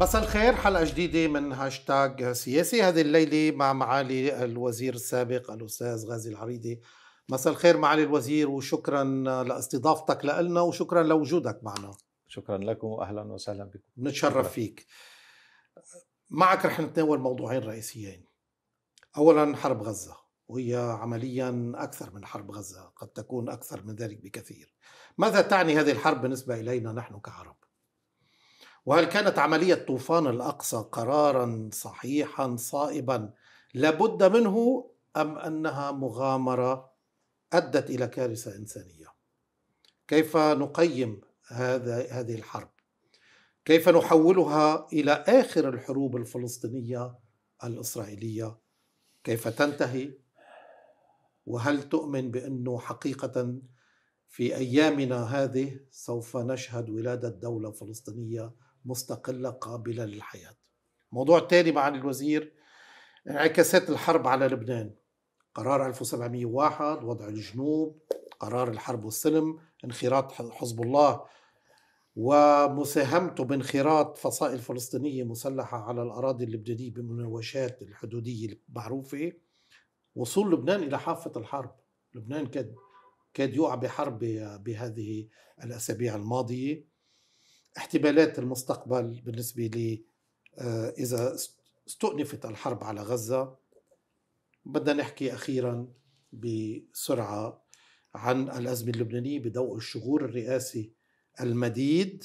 مساء الخير حلقة جديدة من هاشتاج سياسي هذه الليلة مع معالي الوزير السابق الأستاذ غازي العريضي مساء الخير معالي الوزير وشكرا لاستضافتك لنا وشكرا لوجودك معنا شكرا لكم واهلا وسهلا بكم نتشرف فيك معك رح نتناول موضوعين رئيسيين اولا حرب غزه وهي عمليا اكثر من حرب غزه قد تكون اكثر من ذلك بكثير ماذا تعني هذه الحرب بالنسبه الينا نحن كعرب وهل كانت عملية طوفان الأقصى قرارا صحيحا صائبا لابد منه أم أنها مغامرة أدت إلى كارثة إنسانية كيف نقيم هذا هذه الحرب كيف نحولها إلى آخر الحروب الفلسطينية الإسرائيلية كيف تنتهي وهل تؤمن بأنه حقيقة في أيامنا هذه سوف نشهد ولادة دولة فلسطينية مستقلة قابلة للحياة موضوع تاني مع الوزير انعكاسات الحرب على لبنان قرار 1701 وضع الجنوب قرار الحرب والسلم انخراط حزب الله ومساهمته بانخراط فصائل فلسطينية مسلحة على الأراضي اللبنانية بمناوشات الحدودية المعروفة وصول لبنان إلى حافة الحرب لبنان كاد كاد يقع بحرب بهذه الأسابيع الماضية احتمالات المستقبل بالنسبة لي آه، إذا استؤنفت الحرب على غزة بدنا نحكي أخيرا بسرعة عن الأزمة اللبنانية بضوء الشغور الرئاسي المديد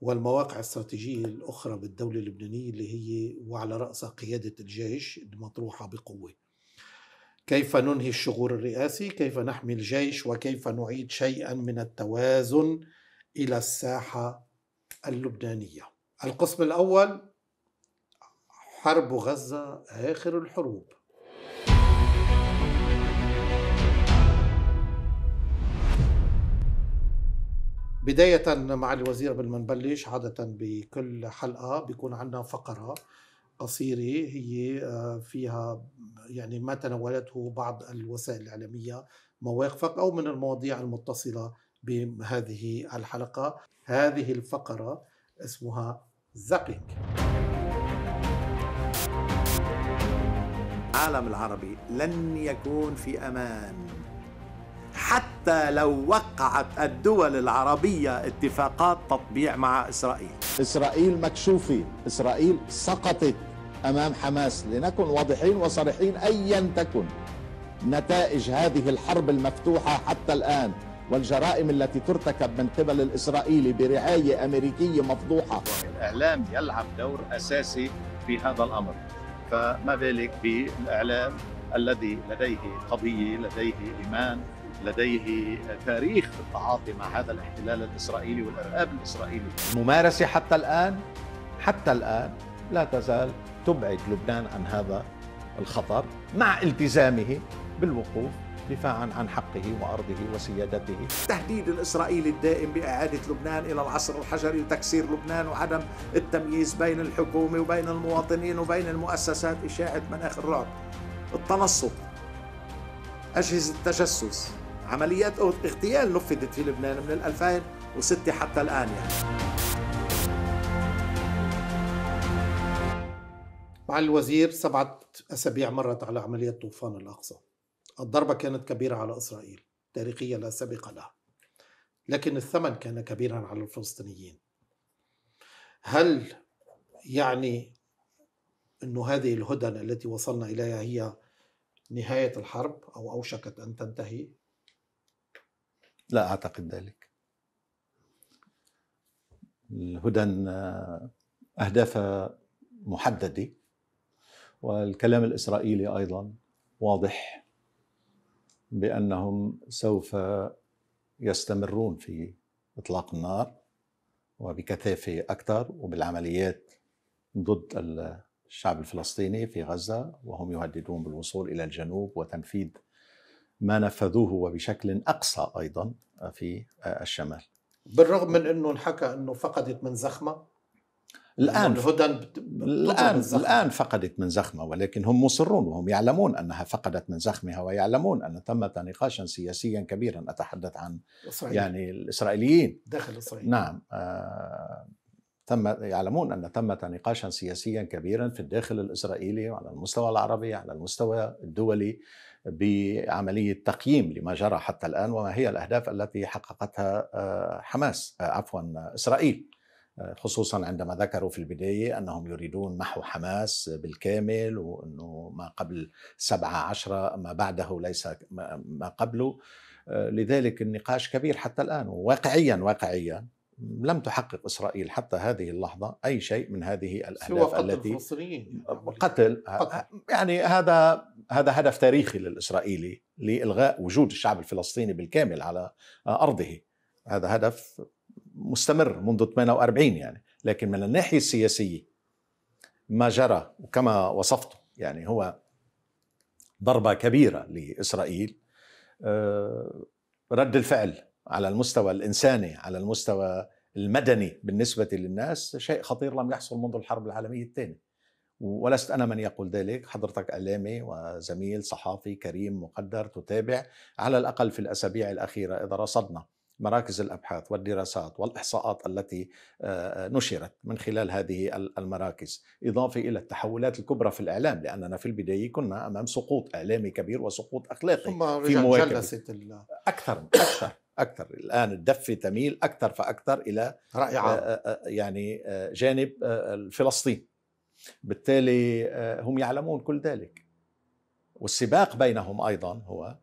والمواقع الاستراتيجية الأخرى بالدولة اللبنانية اللي هي وعلى رأسها قيادة الجيش المطروحة بقوة كيف ننهي الشغور الرئاسي كيف نحمي الجيش وكيف نعيد شيئا من التوازن إلى الساحة اللبنانية القسم الأول حرب غزة آخر الحروب بداية مع الوزير قبل ما نبلش عادة بكل حلقة بيكون عندنا فقرة قصيرة هي آه، فيها يعني ما تناولته بعض الوسائل الإعلامية مواقفك أو من المواضيع المتصلة بهذه الحلقة هذه الفقرة اسمها زقك العالم العربي لن يكون في امان حتى لو وقعت الدول العربيه اتفاقات تطبيع مع اسرائيل. اسرائيل مكشوفه، اسرائيل سقطت امام حماس، لنكن واضحين وصريحين ايا تكن نتائج هذه الحرب المفتوحه حتى الان والجرائم التي ترتكب من قبل الإسرائيلي برعاية أمريكية مفضوحة الإعلام يلعب دور أساسي في هذا الأمر فما بالك بالإعلام الذي لديه قضية لديه إيمان لديه تاريخ في التعاطي مع هذا الاحتلال الإسرائيلي والإرهاب الإسرائيلي الممارسة حتى الآن حتى الآن لا تزال تبعد لبنان عن هذا الخطر مع التزامه بالوقوف دفاعا عن حقه وأرضه وسيادته التهديد الإسرائيلي الدائم بإعادة لبنان إلى العصر الحجري وتكسير لبنان وعدم التمييز بين الحكومة وبين المواطنين وبين المؤسسات إشاعة مناخ الرعب التنصت أجهزة التجسس عمليات اغتيال نفذت في لبنان من 2006 حتى الآن يعني. مع الوزير سبعة أسابيع مرت على عملية طوفان الأقصى الضربة كانت كبيرة على إسرائيل تاريخية لا سابق لها لكن الثمن كان كبيرا على الفلسطينيين هل يعني أن هذه الهدن التي وصلنا إليها هي نهاية الحرب أو أوشكت أن تنتهي؟ لا أعتقد ذلك الهدن أهدافها محددة والكلام الإسرائيلي أيضا واضح بانهم سوف يستمرون في اطلاق النار وبكثافه اكثر وبالعمليات ضد الشعب الفلسطيني في غزه وهم يهددون بالوصول الى الجنوب وتنفيذ ما نفذوه وبشكل اقصى ايضا في الشمال. بالرغم من انه انحكى انه فقدت من زخمه الان الهدن الان الان فقدت من زخمها ولكن هم مصرون وهم يعلمون انها فقدت من زخمها ويعلمون ان ثمة نقاشا سياسيا كبيرا اتحدث عن إسرائيل. يعني الاسرائيليين داخل اسرائيل نعم آه تم يعلمون ان ثمة نقاشا سياسيا كبيرا في الداخل الاسرائيلي وعلى المستوى العربي على المستوى الدولي بعمليه تقييم لما جرى حتى الان وما هي الاهداف التي حققتها آه، حماس آه، عفوا اسرائيل. خصوصا عندما ذكروا في البداية أنهم يريدون محو حماس بالكامل وأنه ما قبل سبعة عشرة ما بعده ليس ما قبله آه، لذلك النقاش كبير حتى الآن واقعيا واقعيا لم تحقق اسرائيل حتى هذه اللحظه اي شيء من هذه الاهداف قتل التي الفلسطينيين آه، نعم، قتل, آه، قتل يعني هذا هذا هدف تاريخي للاسرائيلي لالغاء وجود الشعب الفلسطيني بالكامل على ارضه هذا هدف مستمر منذ 48 يعني لكن من الناحية السياسية ما جرى وكما وصفته يعني هو ضربة كبيرة لإسرائيل آه، رد الفعل على المستوى الإنساني على المستوى المدني بالنسبة للناس شيء خطير لم يحصل منذ الحرب العالمية الثانية ولست انا من يقول ذلك حضرتك اعلامي وزميل صحافي كريم مقدر تتابع على الاقل في الاسابيع الاخيره اذا رصدنا مراكز الابحاث والدراسات والاحصاءات التي آه، آه، نشرت من خلال هذه المراكز، اضافه الى التحولات الكبرى في الاعلام لاننا في البدايه كنا امام سقوط اعلامي كبير وسقوط اخلاقي ثم في مواكبه اكثر اكثر اكثر الان الدفه تميل اكثر فاكثر الى راي آه، عام يعني جانب فلسطين بالتالي هم يعلمون كل ذلك والسباق بينهم ايضا هو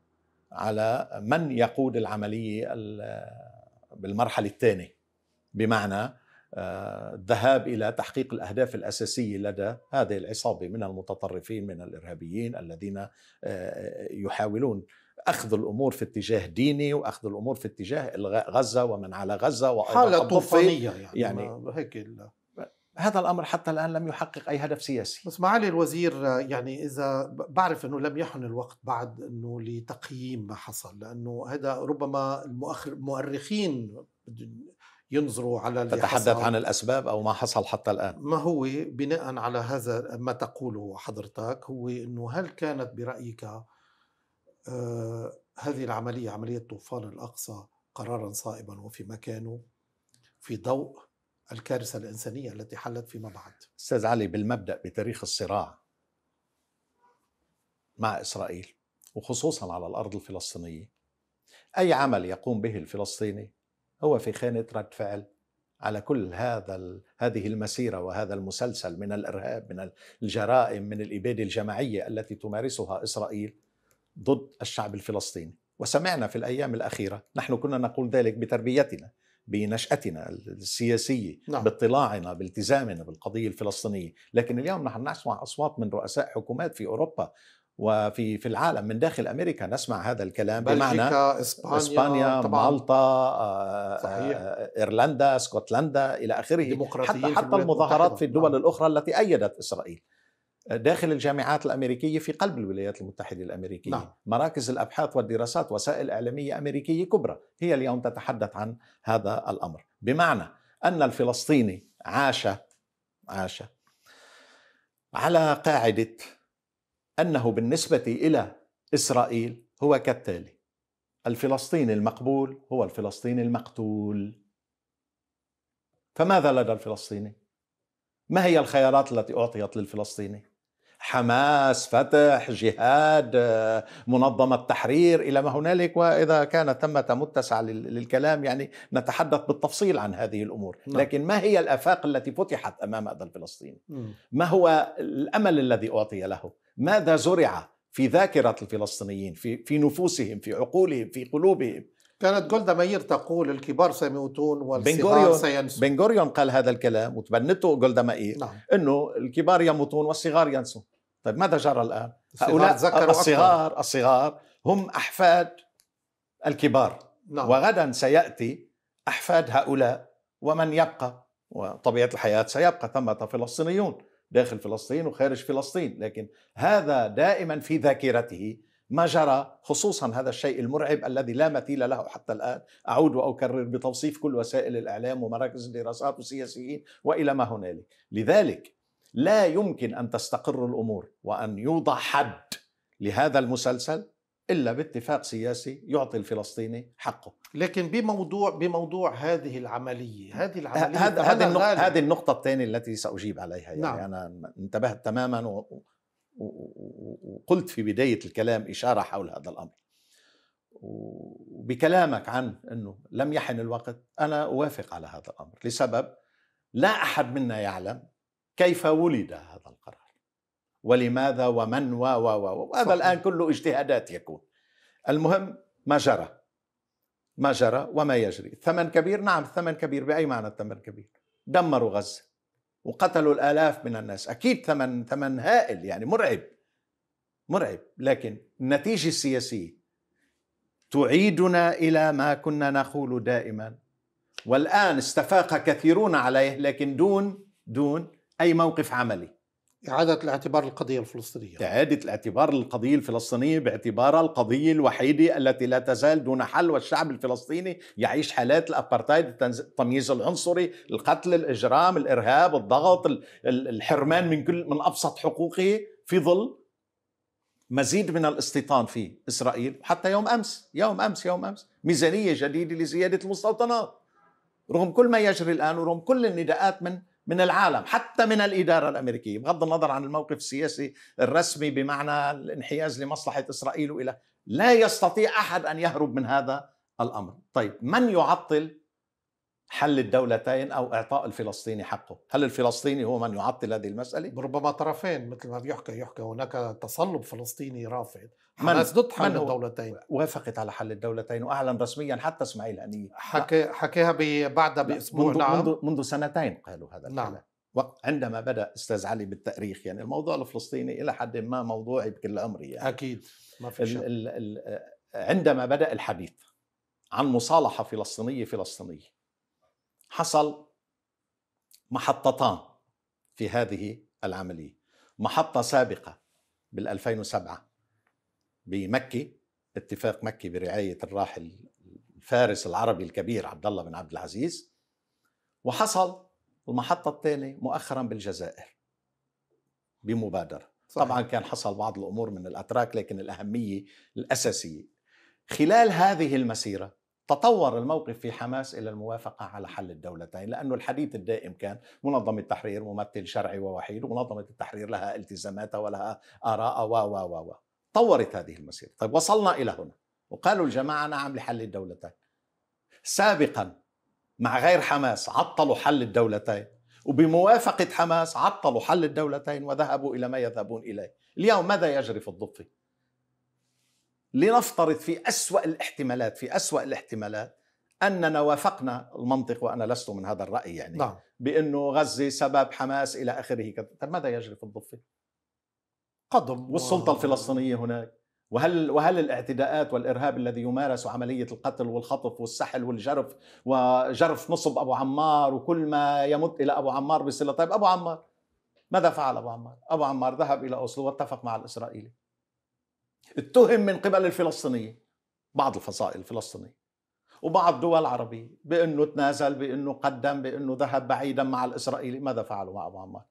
على من يقود العملية بالمرحلة الثانية بمعنى آه، الذهاب إلى تحقيق الأهداف الأساسية لدى هذه العصابة من المتطرفين من الإرهابيين الذين آه، يحاولون أخذ الأمور في اتجاه ديني وأخذ الأمور في اتجاه غزة ومن على غزة وأيضا حالة طوفانية يعني, يعني هيك هذا الامر حتى الان لم يحقق اي هدف سياسي بس معالي الوزير يعني اذا بعرف انه لم يحن الوقت بعد انه لتقييم ما حصل لانه هذا ربما المؤرخين ينظروا على اللي تتحدث حصل. عن الاسباب او ما حصل حتى الان ما هو بناء على هذا ما تقوله حضرتك هو انه هل كانت برايك آه هذه العمليه عمليه طوفان الاقصى قرارا صائبا وفي مكانه في ضوء الكارثه الانسانيه التي حلت فيما بعد. استاذ علي بالمبدا بتاريخ الصراع مع اسرائيل وخصوصا على الارض الفلسطينيه اي عمل يقوم به الفلسطيني هو في خانه رد فعل على كل هذا هذه المسيره وهذا المسلسل من الارهاب من الجرائم من الاباده الجماعيه التي تمارسها اسرائيل ضد الشعب الفلسطيني وسمعنا في الايام الاخيره نحن كنا نقول ذلك بتربيتنا بنشأتنا السياسية نعم. باطلاعنا بالتزامنا بالقضية الفلسطينية لكن اليوم نحن نسمع أصوات من رؤساء حكومات في أوروبا وفي في العالم من داخل امريكا نسمع هذا الكلام بمعنى اسبانيا, إسبانيا طبعاً مالطا آه، صحيح. آه، ايرلندا اسكتلندا الى اخره حتى حتى المظاهرات في الدول نعم. الاخرى التي ايدت اسرائيل داخل الجامعات الامريكيه في قلب الولايات المتحده الامريكيه، نعم. مراكز الابحاث والدراسات وسائل اعلاميه امريكيه كبرى هي اليوم تتحدث عن هذا الامر، بمعنى ان الفلسطيني عاش عاش على قاعده انه بالنسبه الى اسرائيل هو كالتالي الفلسطيني المقبول هو الفلسطيني المقتول فماذا لدى الفلسطيني؟ ما هي الخيارات التي اعطيت للفلسطيني؟ حماس فتح جهاد آه، منظمة تحرير إلى ما هنالك وإذا كان ثمة متسع للكلام يعني نتحدث بالتفصيل عن هذه الأمور نعم. لكن ما هي الأفاق التي فتحت أمام هذا الفلسطيني ما هو الأمل الذي أعطي له ماذا زرع في ذاكرة الفلسطينيين في, في نفوسهم في عقولهم في قلوبهم كانت جولدا مير تقول الكبار سيموتون والصغار سينسون بن غوريون قال هذا الكلام وتبنته جولدا مير نعم. انه الكبار يموتون والصغار ينسون طيب ماذا جرى الان هؤلاء الصغار, الصغار الصغار هم احفاد الكبار نعم. وغدا سياتي احفاد هؤلاء ومن يبقى وطبيعه الحياه سيبقى ثمه فلسطينيون داخل فلسطين وخارج فلسطين لكن هذا دائما في ذاكرته ما جرى خصوصا هذا الشيء المرعب الذي لا مثيل له حتى الآن أعود وأكرر بتوصيف كل وسائل الإعلام ومراكز الدراسات والسياسيين وإلى ما هنالك لذلك لا يمكن أن تستقر الأمور وأن يوضع حد لهذا المسلسل الا باتفاق سياسي يعطي الفلسطيني حقه لكن بموضوع بموضوع هذه العمليه هذه العمليه هذه هذه النقطه الثانيه التي ساجيب عليها يعني نعم. انا انتبهت تماما و... وقلت في بداية الكلام إشارة حول هذا الأمر وبكلامك عن أنه لم يحن الوقت أنا أوافق على هذا الأمر لسبب لا أحد منا يعلم كيف ولد هذا القرار ولماذا ومن و و و وهذا الآن كله اجتهادات يكون المهم ما جرى ما جرى وما يجري الثمن كبير نعم الثمن كبير بأي معنى الثمن كبير دمروا غزة وقتلوا الآلاف من الناس أكيد ثمن ثمن هائل يعني مرعب مرعب لكن النتيجة السياسية تعيدنا إلى ما كنا نقول دائما والآن استفاق كثيرون عليه لكن دون دون أي موقف عملي إعادة الاعتبار للقضية الفلسطينية إعادة الاعتبار للقضية الفلسطينية باعتبارها القضية الوحيدة التي لا تزال دون حل والشعب الفلسطيني يعيش حالات الأبارتايد التمييز العنصري القتل الإجرام الإرهاب الضغط الحرمان من كل من أبسط حقوقه في ظل مزيد من الاستيطان في إسرائيل حتى يوم أمس يوم أمس يوم أمس ميزانية جديدة لزيادة المستوطنات رغم كل ما يجري الآن ورغم كل النداءات من من العالم حتى من الإدارة الأمريكية بغض النظر عن الموقف السياسي الرسمي بمعنى الانحياز لمصلحة إسرائيل وإلى لا يستطيع أحد أن يهرب من هذا الأمر طيب من يعطل حل الدولتين او اعطاء الفلسطيني حقه، هل الفلسطيني هو من يعطل هذه المساله؟ ربما طرفين مثل ما بيحكى يحكى هناك تصلب فلسطيني رافض من ضد حل الدولتين وافقت على حل الدولتين واعلن رسميا حتى اسماعيل هنيه حكى حكاها بعدها باسبوع منذ نعم منذ منذ سنتين قالوا هذا نعم. الكلام نعم. عندما بدا استاذ علي بالتاريخ يعني الموضوع الفلسطيني الى حد ما موضوعي بكل عمري يعني اكيد ما في الـ الـ الـ عندما بدا الحديث عن مصالحه فلسطينيه فلسطينيه حصل محطتان في هذه العملية محطة سابقة بال2007 بمكة اتفاق مكي برعاية الراحل الفارس العربي الكبير عبد الله بن عبد العزيز وحصل المحطة الثانية مؤخرا بالجزائر بمبادرة صحيح. طبعا كان حصل بعض الأمور من الأتراك لكن الأهمية الأساسية خلال هذه المسيرة تطور الموقف في حماس الى الموافقه على حل الدولتين لانه الحديث الدائم كان منظمه التحرير ممثل شرعي ووحيد ومنظمه التحرير لها التزاماتها ولها اراء و و و طورت هذه المسيره طيب وصلنا الى هنا وقالوا الجماعه نعم لحل الدولتين سابقا مع غير حماس عطلوا حل الدولتين وبموافقه حماس عطلوا حل الدولتين وذهبوا الى ما يذهبون اليه اليوم ماذا يجري في الضفه لنفترض في أسوأ الاحتمالات في أسوأ الاحتمالات أننا وافقنا المنطق وأنا لست من هذا الرأي يعني نعم. بأنه غزة سبب حماس إلى آخره طيب ماذا يجري في الضفة؟ قدم والسلطة الفلسطينية هناك وهل وهل الاعتداءات والارهاب الذي يمارس وعمليه القتل والخطف والسحل والجرف وجرف نصب ابو عمار وكل ما يمت الى ابو عمار بصله طيب ابو عمار ماذا فعل ابو عمار؟ ابو عمار ذهب الى اوسلو واتفق مع الاسرائيلي اتهم من قبل الفلسطينية بعض الفصائل الفلسطينية وبعض دول عربية بأنه تنازل بأنه قدم بأنه ذهب بعيدا مع الإسرائيلي ماذا فعلوا مع أبو عمار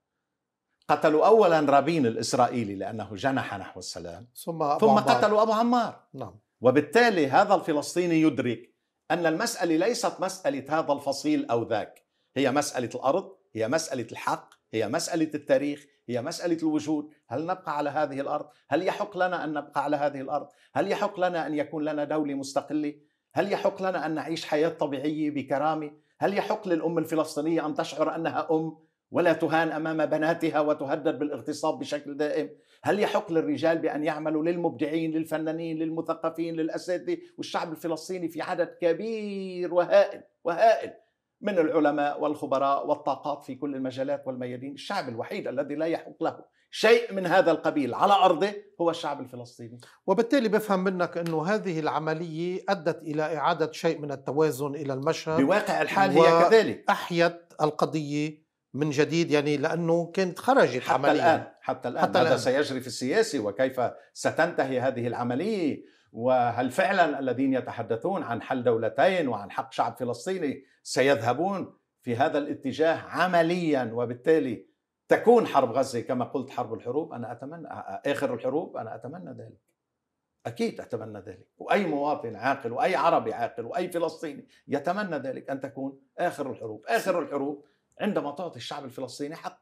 قتلوا أولا رابين الإسرائيلي لأنه جنح نحو السلام ثم, أبو ثم قتلوا أبو عمار نعم. وبالتالي هذا الفلسطيني يدرك أن المسألة ليست مسألة هذا الفصيل أو ذاك هي مسألة الأرض هي مسألة الحق هي مسألة التاريخ هي مسألة الوجود هل نبقى على هذه الأرض؟ هل يحق لنا أن نبقى على هذه الأرض؟ هل يحق لنا أن يكون لنا دولة مستقلة؟ هل يحق لنا أن نعيش حياة طبيعية بكرامة؟ هل يحق للأم الفلسطينية أن تشعر أنها أم ولا تهان امام بناتها وتهدد بالاغتصاب بشكل دائم هل يحق للرجال بان يعملوا للمبدعين للفنانين للمثقفين للاساتذه والشعب الفلسطيني في عدد كبير وهائل وهائل من العلماء والخبراء والطاقات في كل المجالات والميادين الشعب الوحيد الذي لا يحق له شيء من هذا القبيل على أرضه هو الشعب الفلسطيني وبالتالي بفهم منك أنه هذه العملية أدت إلى إعادة شيء من التوازن إلى المشهد بواقع الحال هي كذلك أحيت القضية من جديد يعني لانه كانت خرجت حتى عملية الان حتى الآن. سيجري في السياسي وكيف ستنتهي هذه العمليه وهل فعلا الذين يتحدثون عن حل دولتين وعن حق شعب فلسطيني سيذهبون في هذا الاتجاه عمليا وبالتالي تكون حرب غزه كما قلت حرب الحروب انا اتمنى اخر الحروب انا اتمنى ذلك اكيد اتمنى ذلك واي مواطن عاقل واي عربي عاقل واي فلسطيني يتمنى ذلك ان تكون اخر الحروب اخر الحروب عندما تعطي الشعب الفلسطيني حق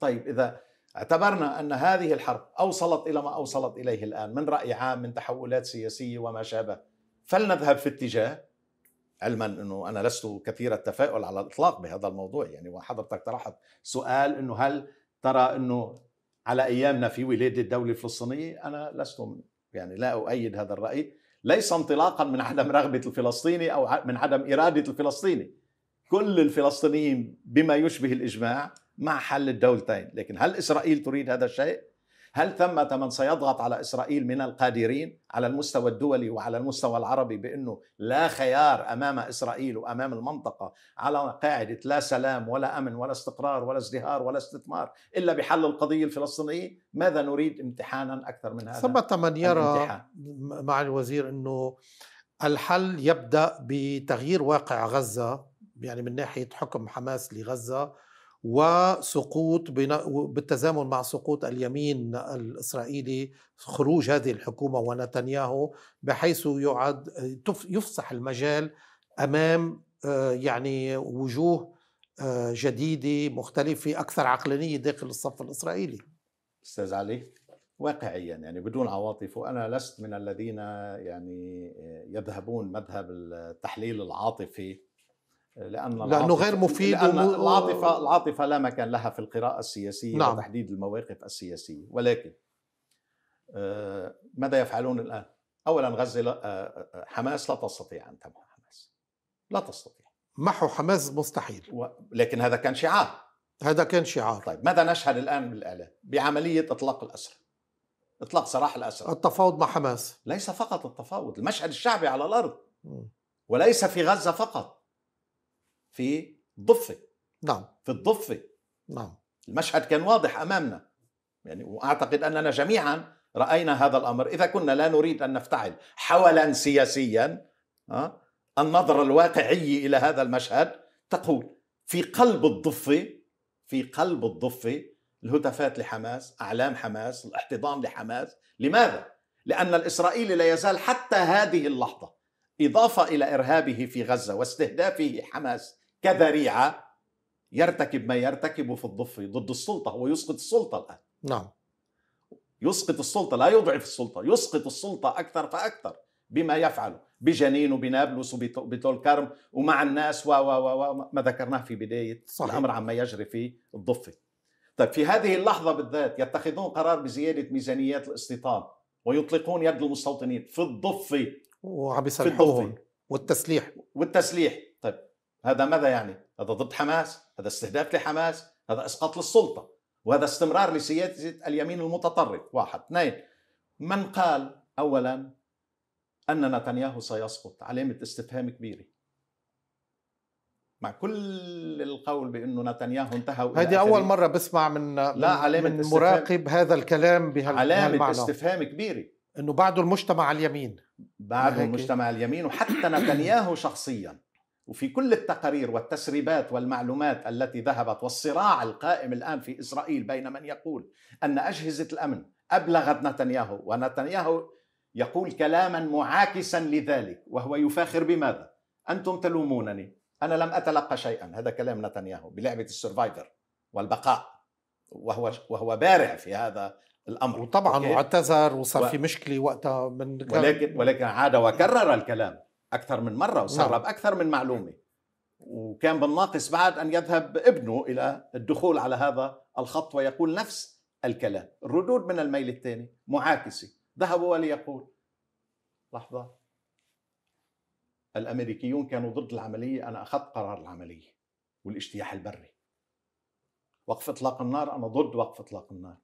طيب اذا اعتبرنا ان هذه الحرب اوصلت الى ما اوصلت اليه الان من راي عام من تحولات سياسيه وما شابه فلنذهب في اتجاه علما انه انا لست كثير التفاؤل على الاطلاق بهذا الموضوع يعني وحضرتك طرحت سؤال انه هل ترى انه على ايامنا في ولاده الدوله الفلسطينيه انا لست يعني لا اؤيد هذا الراي ليس انطلاقا من عدم رغبه الفلسطيني او من عدم اراده الفلسطيني كل الفلسطينيين بما يشبه الاجماع مع حل الدولتين لكن هل إسرائيل تريد هذا الشيء؟ هل ثمة من سيضغط على إسرائيل من القادرين على المستوى الدولي وعلى المستوى العربي بأنه لا خيار أمام إسرائيل وأمام المنطقة على قاعدة لا سلام ولا أمن ولا استقرار ولا ازدهار ولا استثمار إلا بحل القضية الفلسطينية ماذا نريد امتحانا أكثر من هذا ثمة من يرى مع الوزير أنه الحل يبدأ بتغيير واقع غزة يعني من ناحية حكم حماس لغزة وسقوط بالتزامن مع سقوط اليمين الاسرائيلي خروج هذه الحكومه ونتنياهو بحيث يعد يفسح المجال امام آه، يعني وجوه آه، جديده مختلفه اكثر عقلانيه داخل الصف الاسرائيلي. استاذ علي واقعيا يعني بدون عواطف وانا لست من الذين يعني آه، يذهبون مذهب التحليل العاطفي لأن لأنه غير مفيد لأن و... العاطفة العاطفة لا مكان لها في القراءة السياسية نعم. وتحديد المواقف السياسية ولكن آه، ماذا يفعلون الآن؟ أولا غزة آه، آه، حماس لا تستطيع أن تمحو حماس لا تستطيع محو حماس مستحيل و... لكن هذا كان شعار هذا كان شعار طيب ماذا نشهد الآن بالإعلام؟ بعملية إطلاق الأسرى إطلاق سراح الأسرى التفاوض مع حماس ليس فقط التفاوض المشهد الشعبي على الأرض وليس في غزة فقط في الضفة نعم في الضفه نعم المشهد كان واضح امامنا يعني واعتقد اننا جميعا راينا هذا الامر اذا كنا لا نريد ان نفتعل حولا سياسيا آه، النظره الواقعيه الى هذا المشهد تقول في قلب الضفه في قلب الضفه الهتافات لحماس اعلام حماس الاحتضان لحماس لماذا لان الاسرائيلي لا يزال حتى هذه اللحظه اضافه الى ارهابه في غزه واستهدافه حماس كذريعه يرتكب ما يرتكبه في الضفه ضد السلطه هو يسقط السلطه الان نعم يسقط السلطه لا يضعف السلطه يسقط السلطه اكثر فاكثر بما يفعله بجنين وبنابلس وبتول كرم ومع الناس و و ما ذكرناه في بدايه صحيح. الامر عما يجري في الضفه طيب في هذه اللحظه بالذات يتخذون قرار بزياده ميزانيات الاستيطان ويطلقون يد المستوطنين في الضفه وعم يسلحوهم والتسليح والتسليح هذا ماذا يعني؟ هذا ضد حماس هذا استهداف لحماس هذا إسقاط للسلطة وهذا استمرار لسياسة اليمين المتطرف واحد اثنين من قال أولا أن نتنياهو سيسقط علامة استفهام كبيرة مع كل القول بانه نتنياهو انتهى هذه اول مره بسمع من لا علامة من مراقب هذا الكلام بهال علامه استفهام كبيره انه بعده المجتمع اليمين بعده المجتمع اليمين وحتى نتنياهو شخصيا وفي كل التقارير والتسريبات والمعلومات التي ذهبت والصراع القائم الان في اسرائيل بين من يقول ان اجهزه الامن ابلغت نتنياهو ونتنياهو يقول كلاما معاكسا لذلك وهو يفاخر بماذا؟ انتم تلومونني انا لم اتلقى شيئا هذا كلام نتنياهو بلعبه السرفايفر والبقاء وهو وهو بارع في هذا الامر وطبعا واعتذر وصار و... في مشكله وقتها من ولكن ولكن عاد وكرر الكلام اكثر من مره وسرب نعم. اكثر من معلومه وكان بالناقص بعد ان يذهب ابنه الى الدخول على هذا الخط ويقول نفس الكلام الردود من الميل الثاني معاكسه ذهب وليقول لحظه الامريكيون كانوا ضد العمليه انا اخذت قرار العمليه والاجتياح البري وقف اطلاق النار انا ضد وقف اطلاق النار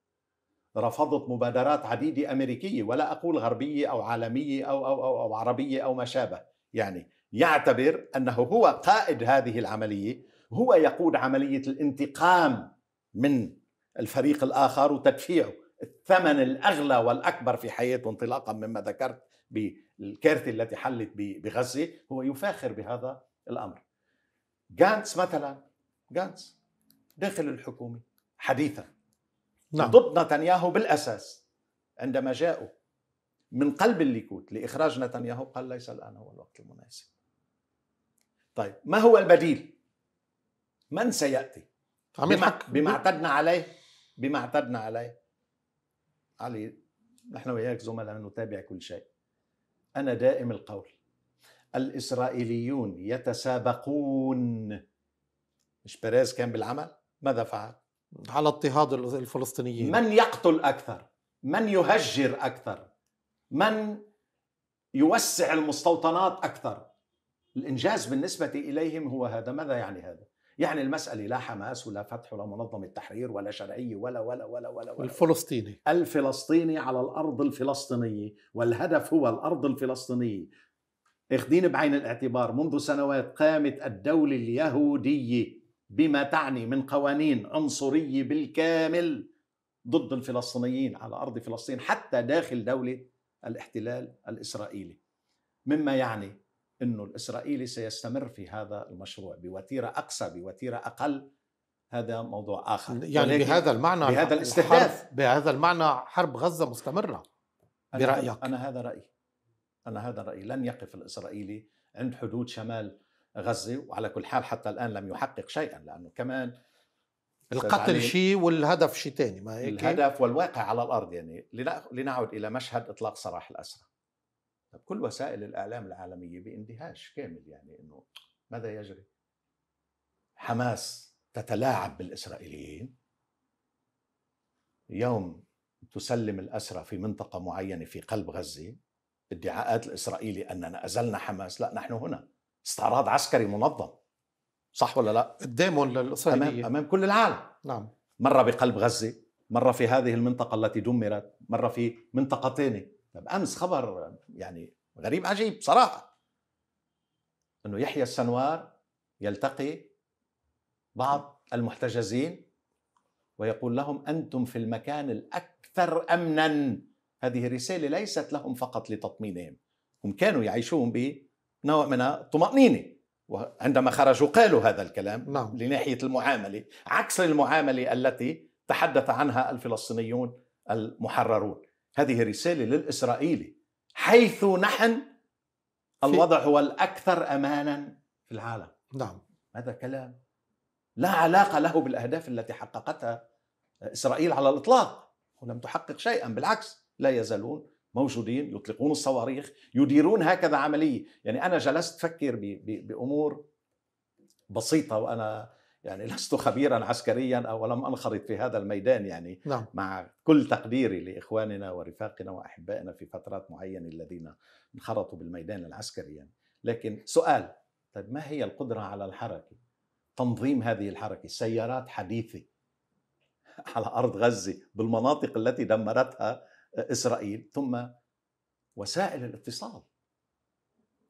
رفضت مبادرات عديده امريكيه ولا اقول غربيه او عالميه او او او, أو عربيه او ما شابه يعني يعتبر انه هو قائد هذه العمليه هو يقود عمليه الانتقام من الفريق الاخر وتدفيعه الثمن الاغلى والاكبر في حياته انطلاقا مما ذكرت بالكارثه التي حلت بغزه هو يفاخر بهذا الامر. جانس مثلا جانس داخل الحكومه حديثا نعم. ضد نتنياهو بالاساس عندما جاءوا من قلب الليكود لإخراج نتنياهو قال ليس الآن هو الوقت المناسب طيب ما هو البديل؟ من سيأتي؟ بما, بما اعتدنا عليه بما اعتدنا عليه علي نحن وإياك زملاء نتابع كل شيء أنا دائم القول الإسرائيليون يتسابقون مش بيريز كان بالعمل ماذا فعل؟ على اضطهاد الفلسطينيين من يقتل أكثر؟ من يهجر أكثر؟ من يوسع المستوطنات اكثر الانجاز بالنسبه اليهم هو هذا ماذا يعني هذا يعني المسألة لا حماس ولا فتح ولا منظمة التحرير ولا شرعية ولا ولا ولا ولا, ولا الفلسطيني الفلسطيني على الأرض الفلسطينية والهدف هو الأرض الفلسطينية اخذين بعين الاعتبار منذ سنوات قامت الدولة اليهودية بما تعني من قوانين عنصرية بالكامل ضد الفلسطينيين على أرض فلسطين حتى داخل دولة الاحتلال الاسرائيلي مما يعني انه الاسرائيلي سيستمر في هذا المشروع بوتيره اقصى بوتيره اقل هذا موضوع اخر يعني بهذا المعنى بهذا الاستحداث بهذا المعنى حرب غزه مستمره برايك انا هذا رايي انا هذا رايي لن يقف الاسرائيلي عند حدود شمال غزه وعلى كل حال حتى الان لم يحقق شيئا لانه كمان القتل شيء والهدف شيء ثاني ما هيك الهدف والواقع على الارض يعني لنعد الى مشهد اطلاق سراح الاسرى كل وسائل الاعلام العالميه باندهاش كامل يعني انه ماذا يجري حماس تتلاعب بالاسرائيليين يوم تسلم الاسرى في منطقه معينه في قلب غزه ادعاءات الاسرائيلي اننا ازلنا حماس لا نحن هنا استعراض عسكري منظم صح ولا لا؟ قدامهم للإسرائيليين أمام, أمام كل العالم نعم مرة بقلب غزة مرة في هذه المنطقة التي دمرت مرة في منطقة ثانية طب أمس خبر يعني غريب عجيب صراحة أنه يحيى السنوار يلتقي بعض المحتجزين ويقول لهم أنتم في المكان الأكثر أمنا هذه رسالة ليست لهم فقط لتطمينهم هم كانوا يعيشون بنوع من الطمأنينة وعندما خرجوا قالوا هذا الكلام نعم. لناحية المعاملة عكس المعاملة التي تحدث عنها الفلسطينيون المحررون هذه رسالة للإسرائيلي حيث نحن الوضع هو الأكثر أمانا في العالم نعم هذا كلام لا علاقة له بالأهداف التي حققتها إسرائيل على الإطلاق ولم تحقق شيئا بالعكس لا يزالون موجودين يطلقون الصواريخ يديرون هكذا عملية يعني أنا جلست فكر بأمور بسيطة وأنا يعني لست خبيرا عسكريا او لم انخرط في هذا الميدان يعني نعم. مع كل تقديري لاخواننا ورفاقنا واحبائنا في فترات معينه الذين انخرطوا بالميدان العسكري يعني لكن سؤال طيب ما هي القدره على الحركه؟ تنظيم هذه الحركه سيارات حديثه على ارض غزه بالمناطق التي دمرتها اسرائيل ثم وسائل الاتصال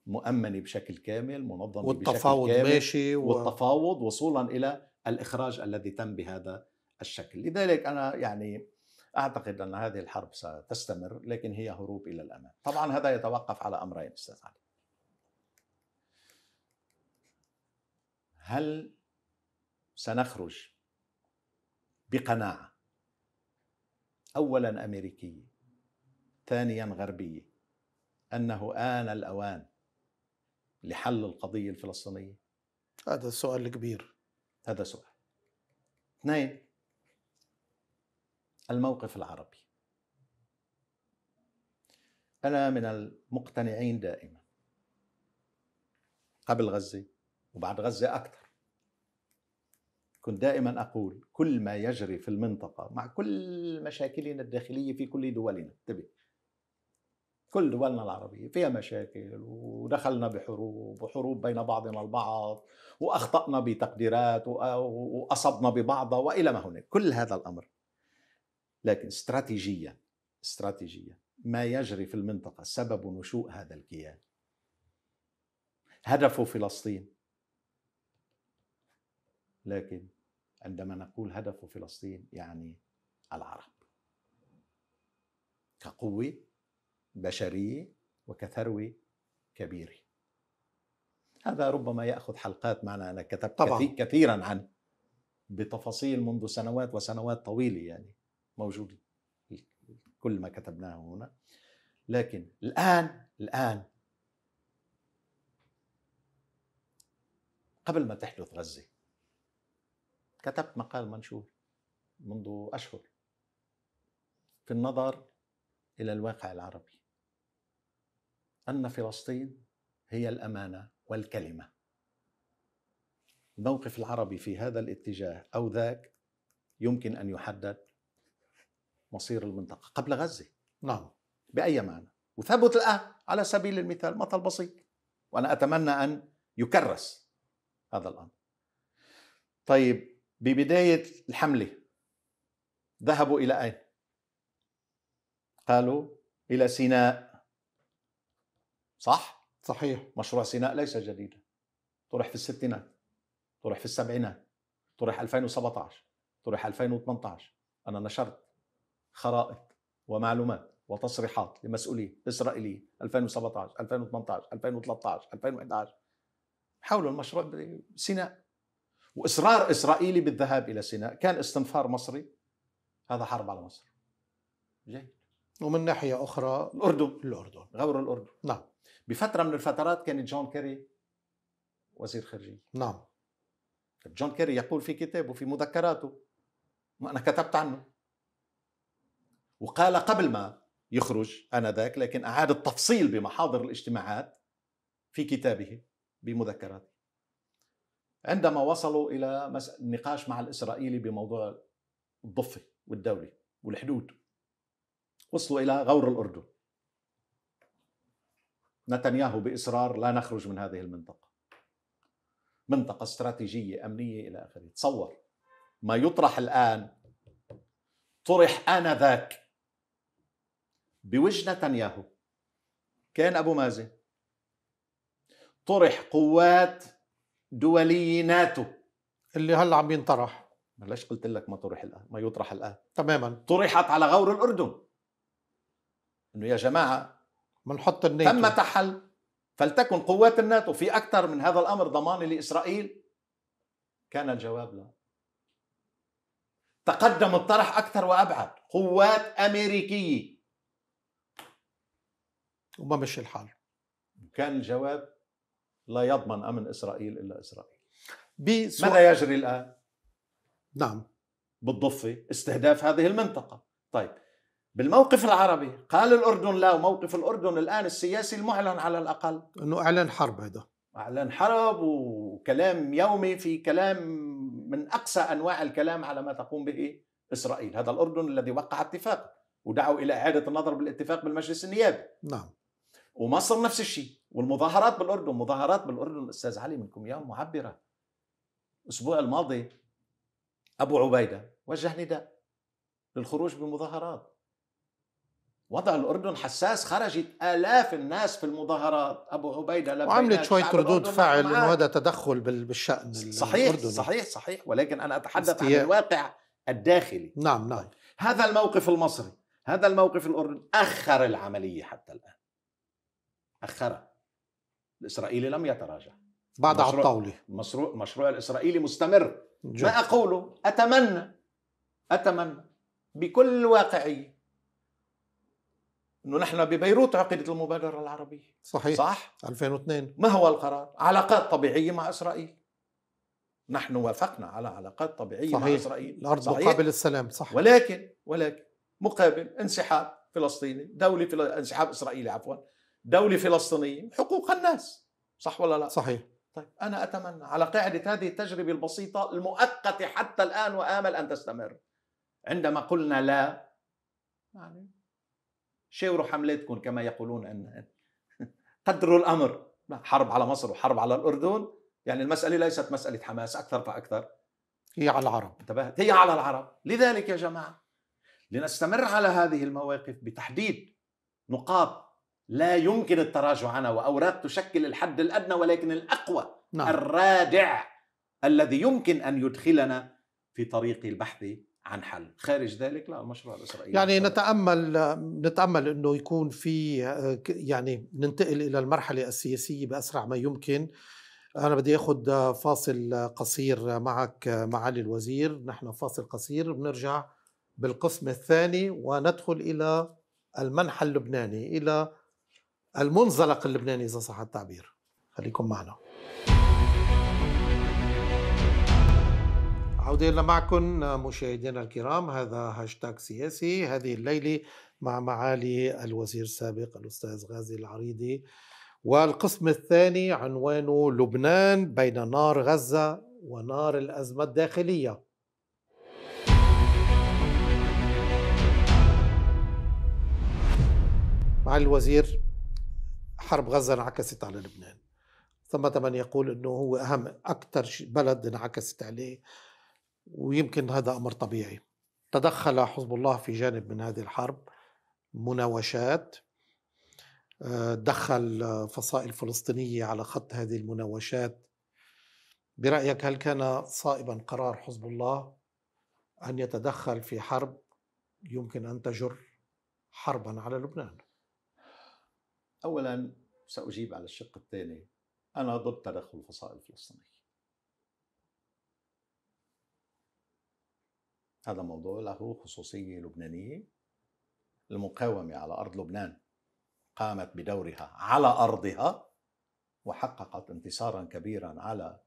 مؤمنه بشكل كامل منظمه والتفاوض بشكل كامل ماشي و... والتفاوض وصولا الى الاخراج الذي تم بهذا الشكل لذلك انا يعني اعتقد ان هذه الحرب ستستمر لكن هي هروب الى الامام طبعا هذا يتوقف على امرين استاذ علي هل سنخرج بقناعه اولا امريكيه ثانيا غربيه انه ان الاوان لحل القضيه الفلسطينيه هذا السؤال الكبير هذا سؤال اثنين الموقف العربي انا من المقتنعين دائما قبل غزه وبعد غزه اكثر كنت دائما اقول كل ما يجري في المنطقه مع كل مشاكلنا الداخليه في كل دولنا انتبه كل دولنا العربية فيها مشاكل ودخلنا بحروب وحروب بين بعضنا البعض وأخطأنا بتقديرات وأصبنا ببعض وإلى ما هناك كل هذا الأمر لكن استراتيجيا استراتيجيا ما يجري في المنطقة سبب نشوء هذا الكيان هدفه فلسطين لكن عندما نقول هدفه فلسطين يعني العرب كقوه بشريه وكثروه كبيره. هذا ربما ياخذ حلقات معنا انا كتبت طبعا. كثيرا عنه بتفاصيل منذ سنوات وسنوات طويله يعني موجود كل ما كتبناه هنا لكن الان الان قبل ما تحدث غزه كتبت مقال منشور منذ اشهر في النظر الى الواقع العربي ان فلسطين هي الامانه والكلمه الموقف العربي في هذا الاتجاه او ذاك يمكن ان يحدد مصير المنطقه قبل غزه نعم باي معنى وثبت الان على سبيل المثال مثل بسيط وانا اتمنى ان يكرس هذا الامر طيب ببدايه الحمله ذهبوا الى اين قالوا الى سيناء صح؟ صحيح مشروع سيناء ليس جديدا طرح في الستينات طرح في السبعينات طرح 2017 طرح 2018 أنا نشرت خرائط ومعلومات وتصريحات لمسؤولين إسرائيليين 2017 2018 2013 2011 حول المشروع سيناء وإصرار إسرائيلي بالذهاب إلى سيناء كان استنفار مصري هذا حرب على مصر جيد ومن ناحية أخرى الأردن الأردن غور الأردن نعم بفتره من الفترات كان جون كيري وزير خارجيه نعم جون كيري يقول في كتابه في مذكراته وانا كتبت عنه وقال قبل ما يخرج انذاك لكن اعاد التفصيل بمحاضر الاجتماعات في كتابه بمذكراته عندما وصلوا الى نقاش مع الاسرائيلي بموضوع الضفه والدوله والحدود وصلوا الى غور الاردن نتنياهو باصرار لا نخرج من هذه المنطقه. منطقه استراتيجيه امنيه الى اخره، تصور ما يطرح الان طرح انذاك بوجه نتنياهو كان ابو مازن طرح قوات دوليه ناتو اللي هلا عم ينطرح ليش قلت لك ما طرح الان ما يطرح الان تماما طرحت على غور الاردن انه يا جماعه بنحط الناتو ثمة حل فلتكن قوات الناتو في أكثر من هذا الأمر ضمان لإسرائيل كان الجواب لا تقدم الطرح أكثر وأبعد قوات أمريكية وما مشي الحال كان الجواب لا يضمن أمن إسرائيل إلا إسرائيل بسؤال... ماذا يجري الآن؟ نعم بالضفة استهداف هذه المنطقة طيب بالموقف العربي قال الأردن لا وموقف الأردن الآن السياسي المعلن على الأقل أنه أعلن حرب هذا أعلن حرب وكلام يومي في كلام من أقسى أنواع الكلام على ما تقوم به إسرائيل هذا الأردن الذي وقع اتفاق ودعوا إلى إعادة النظر بالاتفاق بالمجلس النيابي نعم ومصر نفس الشيء والمظاهرات بالأردن مظاهرات بالأردن أستاذ علي منكم يوم معبرة الأسبوع الماضي أبو عبيدة وجه نداء للخروج بمظاهرات وضع الأردن حساس خرجت آلاف الناس في المظاهرات أبو عبيدة لما وعملت شوية ردود فعل إنه هذا تدخل بالشأن صحيح الأردني. صحيح صحيح ولكن أنا أتحدث استياء. عن الواقع الداخلي نعم نعم هذا الموقف المصري هذا الموقف الأردني أخر العملية حتى الآن أخرها الإسرائيلي لم يتراجع بعد على الطاولة مشروع مشروع الإسرائيلي مستمر جو. ما أقوله أتمنى أتمنى بكل واقعية انه نحن ببيروت عقدت المبادره العربيه صحيح صح 2002 ما هو القرار علاقات طبيعيه مع اسرائيل نحن وافقنا على علاقات طبيعيه صحيح. مع اسرائيل الارض صحيح. مقابل السلام صح ولكن ولكن مقابل انسحاب فلسطيني دوله فل... انسحاب اسرائيلي عفوا دوله فلسطينيه حقوق الناس صح ولا لا صحيح طيب انا اتمنى على قاعده هذه التجربه البسيطه المؤقته حتى الان وامل ان تستمر عندما قلنا لا يعني شاوروا حملاتكم كما يقولون أن قدروا الأمر حرب على مصر وحرب على الأردن يعني المسألة ليست مسألة حماس أكثر فأكثر هي على العرب انتبهت هي على العرب لذلك يا جماعة لنستمر على هذه المواقف بتحديد نقاط لا يمكن التراجع عنها وأوراق تشكل الحد الأدنى ولكن الأقوى نعم. الرادع الذي يمكن أن يدخلنا في طريق البحث عن حل خارج ذلك لا المشروع الإسرائيلي يعني نتأمل نتأمل أنه يكون في يعني ننتقل إلى المرحلة السياسية بأسرع ما يمكن أنا بدي أخذ فاصل قصير معك معالي الوزير نحن فاصل قصير بنرجع بالقسم الثاني وندخل إلى المنحى اللبناني إلى المنزلق اللبناني إذا صح التعبير خليكم معنا عودين معكم آه، مشاهدينا الكرام هذا هاشتاج سياسي هذه الليلة مع معالي الوزير السابق الأستاذ غازي العريضي والقسم الثاني عنوانه لبنان بين نار غزة ونار الأزمة الداخلية مع الوزير حرب غزة انعكست على لبنان ثم من يقول أنه هو أهم أكثر بلد انعكست عليه ويمكن هذا أمر طبيعي تدخل حزب الله في جانب من هذه الحرب مناوشات آه، دخل فصائل فلسطينية على خط هذه المناوشات برأيك هل كان صائبا قرار حزب الله أن يتدخل في حرب يمكن أن تجر حربا على لبنان أولا سأجيب على الشق الثاني أنا ضد تدخل الفصائل الفلسطينية هذا موضوع له خصوصية لبنانية المقاومة على أرض لبنان قامت بدورها على أرضها وحققت انتصارا كبيرا على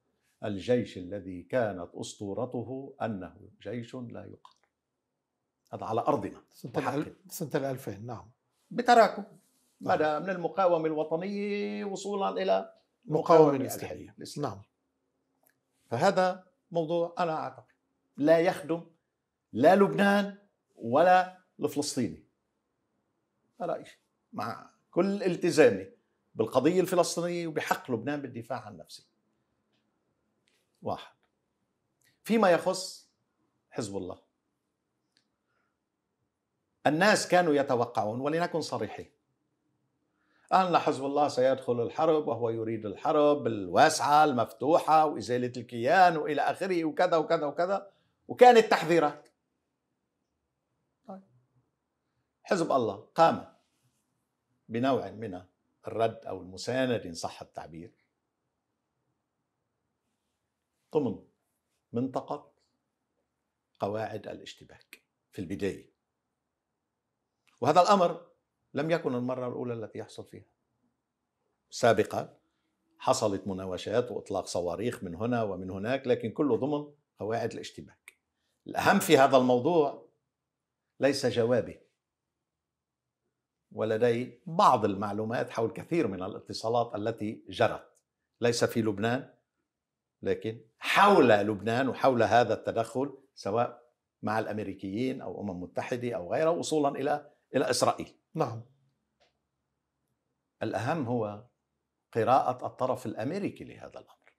الجيش الذي كانت أسطورته أنه جيش لا يقهر هذا على أرضنا سنة, ال الألفين نعم بتراكم نعم. من المقاومه الوطنيه وصولا الى المقاومه الاسلاميه نعم. نعم فهذا موضوع انا اعتقد لا يخدم لا لبنان ولا الفلسطيني رأيي مع كل التزامي بالقضية الفلسطينية وبحق لبنان بالدفاع عن نفسه واحد فيما يخص حزب الله الناس كانوا يتوقعون ولنكن صريحين أن حزب الله سيدخل الحرب وهو يريد الحرب الواسعة المفتوحة وإزالة الكيان وإلى آخره وكذا وكذا وكذا وكانت تحذيرات حزب الله قام بنوع من الرد أو المساندة إن صح التعبير ضمن منطقة قواعد الاشتباك في البداية وهذا الأمر لم يكن المرة الأولى التي يحصل فيها سابقا حصلت مناوشات وإطلاق صواريخ من هنا ومن هناك لكن كله ضمن قواعد الاشتباك الأهم في هذا الموضوع ليس جوابه ولدي بعض المعلومات حول كثير من الاتصالات التي جرت ليس في لبنان لكن حول لبنان وحول هذا التدخل سواء مع الامريكيين او امم متحده او غيره وصولا الى الى اسرائيل. نعم. الاهم هو قراءة الطرف الامريكي لهذا الامر.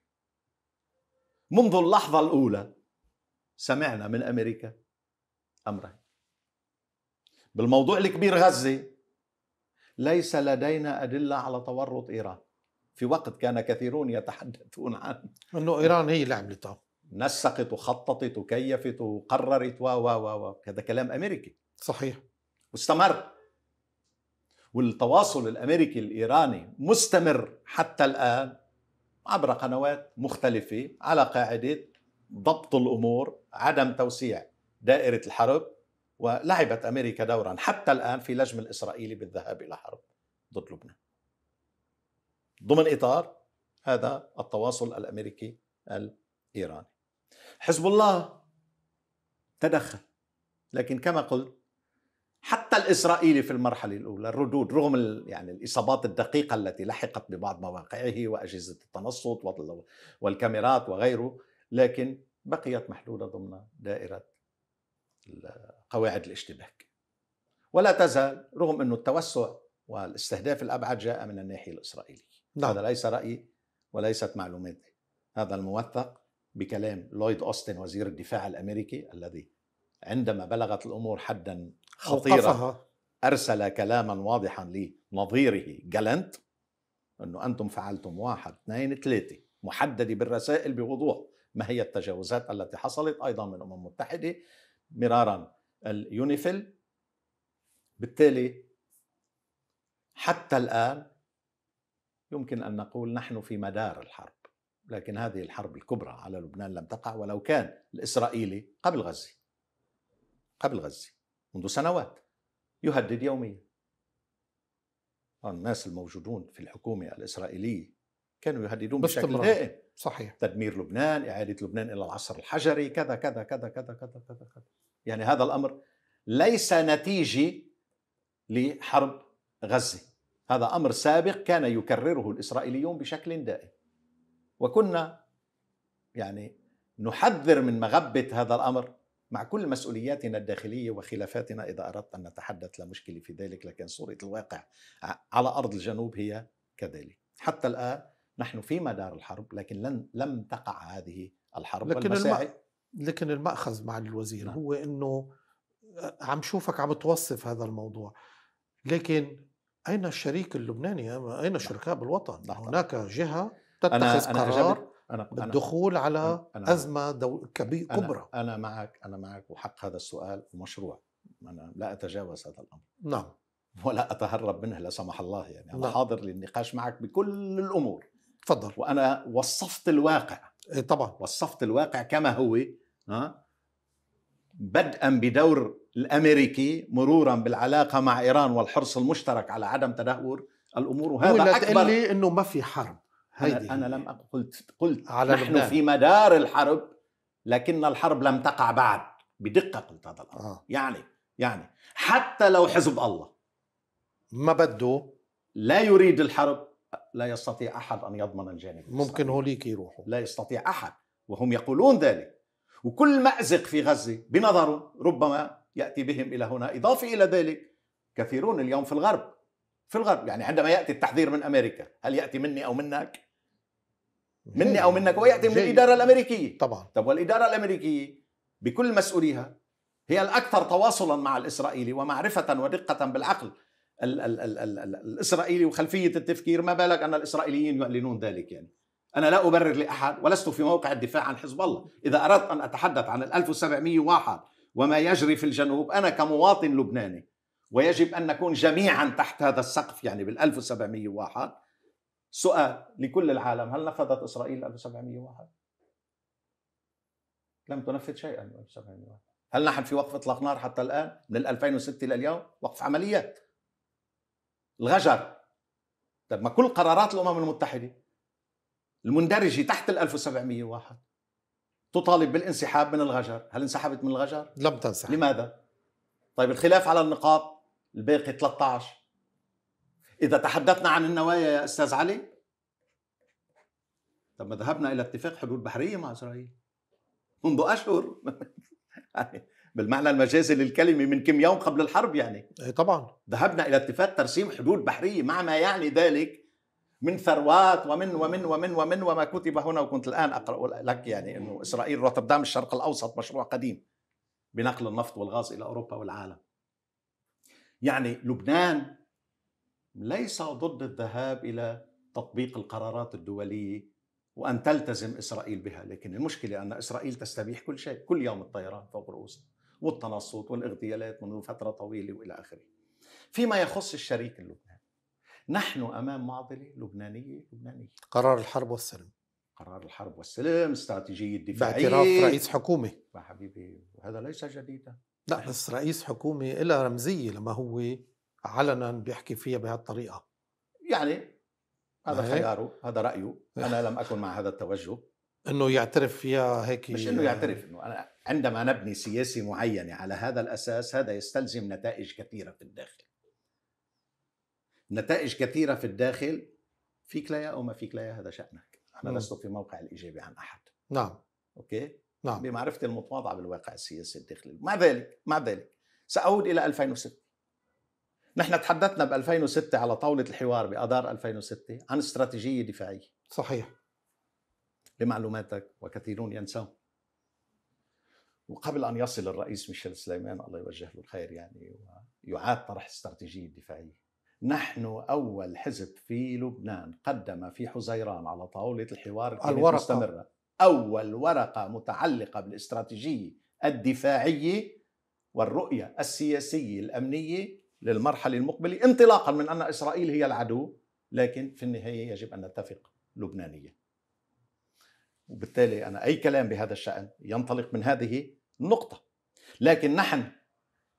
منذ اللحظة الأولى سمعنا من امريكا امرين. بالموضوع الكبير غزة ليس لدينا أدلة على تورط إيران في وقت كان كثيرون يتحدثون عن أنه إيران هي اللي عملتها نسقت وخططت وكيفت وقررت و و و هذا كلام أمريكي صحيح واستمر والتواصل الأمريكي الإيراني مستمر حتى الآن عبر قنوات مختلفة على قاعدة ضبط الأمور عدم توسيع دائرة الحرب ولعبت أمريكا دورا حتى الآن في لجم الإسرائيلي بالذهاب إلى حرب ضد لبنان ضمن إطار هذا التواصل الأمريكي الإيراني حزب الله تدخل لكن كما قلت حتى الاسرائيلي في المرحله الاولى الردود رغم يعني الاصابات الدقيقه التي لحقت ببعض مواقعه واجهزه التنصت والكاميرات وغيره لكن بقيت محدوده ضمن دائره قواعد الاشتباك ولا تزال رغم أن التوسع والاستهداف الأبعد جاء من الناحية الإسرائيلية نعم. هذا ليس رأيي وليست معلوماتي هذا الموثق بكلام لويد أوستن وزير الدفاع الأمريكي الذي عندما بلغت الأمور حدا خطيرا أرسل كلاما واضحا لنظيره جالنت أنه أنتم فعلتم واحد اثنين ثلاثة محددة بالرسائل بوضوح ما هي التجاوزات التي حصلت أيضا من الأمم المتحدة مرارا اليونيفيل بالتالي حتى الآن يمكن أن نقول نحن في مدار الحرب لكن هذه الحرب الكبرى على لبنان لم تقع ولو كان الإسرائيلي قبل غزة قبل غزة منذ سنوات يهدد يوميا الناس الموجودون في الحكومة الإسرائيلية كانوا يهددون بشكل دائم صحيح تدمير لبنان إعادة لبنان إلى العصر الحجري كذا كذا كذا كذا كذا كذا, كذا. يعني هذا الامر ليس نتيجه لحرب غزه هذا امر سابق كان يكرره الاسرائيليون بشكل دائم وكنا يعني نحذر من مغبه هذا الامر مع كل مسؤولياتنا الداخليه وخلافاتنا اذا اردت ان نتحدث لا مشكله في ذلك لكن صوره الواقع على ارض الجنوب هي كذلك حتى الان نحن في مدار الحرب لكن لن لم تقع هذه الحرب لكن والمساعي الم... لكن المأخذ مع الوزير نعم. هو أنه آه، عم شوفك عم توصف هذا الموضوع لكن أين الشريك اللبناني أين نعم. الشركاء بالوطن نعم. هناك جهة تتخذ أنا قرار أنا أنا بالدخول أنا على أنا أزمة دو... كبيرة كبرى أنا معك أنا معك وحق هذا السؤال ومشروع أنا لا أتجاوز هذا الأمر نعم ولا أتهرب منه لا سمح الله يعني أنا نعم. حاضر للنقاش معك بكل الأمور تفضل وأنا وصفت الواقع إيه، طبعا وصفت الواقع كما هو بدءا بدور الامريكي مرورا بالعلاقه مع ايران والحرص المشترك على عدم تدهور الامور وهذا اكبر قلت لي انه ما في حرب هيدي انا, أنا لم اقل قلت قلت على نحن في مدار الحرب لكن الحرب لم تقع بعد بدقه قلت هذا الامر آه. يعني يعني حتى لو حزب الله ما بده لا يريد الحرب لا يستطيع احد ان يضمن الجانب ممكن هوليك يروحوا لا يستطيع احد وهم يقولون ذلك وكل مأزق في غزة بنظره ربما يأتي بهم إلى هنا إضافة إلى ذلك كثيرون اليوم في الغرب في الغرب يعني عندما يأتي التحذير من أمريكا هل يأتي مني أو منك؟ مني أو منك ويأتي من الإدارة الأمريكية طبعا طب والإدارة الأمريكية بكل مسؤوليها هي الأكثر تواصلا مع الإسرائيلي ومعرفة ودقة بالعقل الـ الـ الـ الـ الإسرائيلي وخلفية التفكير ما بالك أن الإسرائيليين يعلنون ذلك يعني أنا لا أبرر لأحد ولست في موقع الدفاع عن حزب الله إذا أردت أن أتحدث عن 1701 وما يجري في الجنوب أنا كمواطن لبناني ويجب أن نكون جميعا تحت هذا السقف يعني بال 1701 سؤال لكل العالم هل نفذت إسرائيل 1701 لم تنفذ شيئا من 1701 هل نحن في وقف اطلاق نار حتى الان من 2006 لليوم وقف عمليات الغجر طب ما كل قرارات الامم المتحده المندرجه تحت ال 1701 تطالب بالانسحاب من الغجر هل انسحبت من الغجر لم تنسحب لماذا طيب الخلاف على النقاط الباقي 13 اذا تحدثنا عن النوايا يا استاذ علي لما ذهبنا الى اتفاق حدود بحريه مع اسرائيل منذ اشهر يعني بالمعنى المجازي للكلمه من كم يوم قبل الحرب يعني اي طبعا ذهبنا الى اتفاق ترسيم حدود بحريه مع ما يعني ذلك من ثروات ومن ومن ومن ومن وما كتب هنا وكنت الآن أقرأ لك يعني أنه إسرائيل روتردام الشرق الأوسط مشروع قديم بنقل النفط والغاز إلى أوروبا والعالم يعني لبنان ليس ضد الذهاب إلى تطبيق القرارات الدولية وأن تلتزم إسرائيل بها لكن المشكلة أن إسرائيل تستبيح كل شيء كل يوم الطيران فوق رؤوسها والتنصت والاغتيالات منذ فترة طويلة وإلى آخره فيما يخص الشريك اللبناني نحن امام معضله لبنانيه لبنانيه قرار الحرب والسلم قرار الحرب والسلم استراتيجيه الدفاعية باعتراف رئيس حكومه ما حبيبي هذا ليس جديدا لا بس رئيس حكومه إلها رمزيه لما هو علنا بيحكي فيها بهالطريقه يعني هذا إيه. خياره هذا رايه انا لم اكن مع هذا التوجه انه يعترف فيها هيك مش انه يعترف انه انا عندما نبني سياسه معينه على هذا الاساس هذا يستلزم نتائج كثيره في الداخل نتائج كثيرة في الداخل فيك لا أو ما فيك لا هذا شأنك أنا نعم. لست في موقع الإجابة عن أحد نعم أوكي نعم بمعرفتي المتواضعة بالواقع السياسي الداخلي مع ذلك مع ذلك سأعود إلى 2006 نحن تحدثنا ب 2006 على طاولة الحوار بأذار 2006 عن استراتيجية دفاعية صحيح لمعلوماتك وكثيرون ينسون وقبل أن يصل الرئيس ميشيل سليمان الله يوجه له الخير يعني ويعاد طرح استراتيجية دفاعية نحن أول حزب في لبنان قدم في حزيران على طاولة الحوار الورقة المستمرة أول ورقة متعلقة بالاستراتيجية الدفاعية والرؤية السياسية الأمنية للمرحلة المقبلة انطلاقا من أن إسرائيل هي العدو لكن في النهاية يجب أن نتفق لبنانيا وبالتالي أنا أي كلام بهذا الشأن ينطلق من هذه النقطة لكن نحن